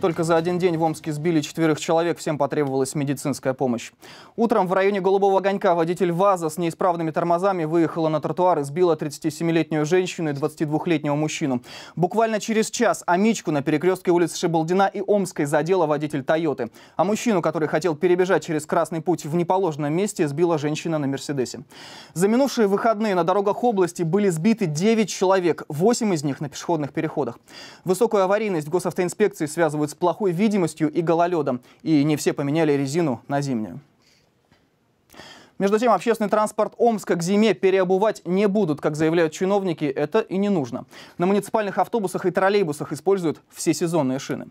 Только за один день в Омске сбили четверых человек, всем потребовалась медицинская помощь. Утром в районе Голубого огонька водитель ВАЗа с неисправными тормозами выехала на тротуар и сбила 37-летнюю женщину и 22-летнего мужчину. Буквально через час Амичку на перекрестке улиц Шибалдина и Омской задела водитель Тойоты. А мужчину, который хотел перебежать через Красный путь в неположенном месте, сбила женщина на Мерседесе. За минувшие выходные на дорогах области были сбиты 9 человек, 8 из них на пешеходных переходах. Высокую аварийность госавтоинспекции связывают с плохой видимостью и гололедом, и не все поменяли резину на зимнюю. Между тем, общественный транспорт Омска к зиме переобувать не будут, как заявляют чиновники, это и не нужно. На муниципальных автобусах и троллейбусах используют всесезонные шины.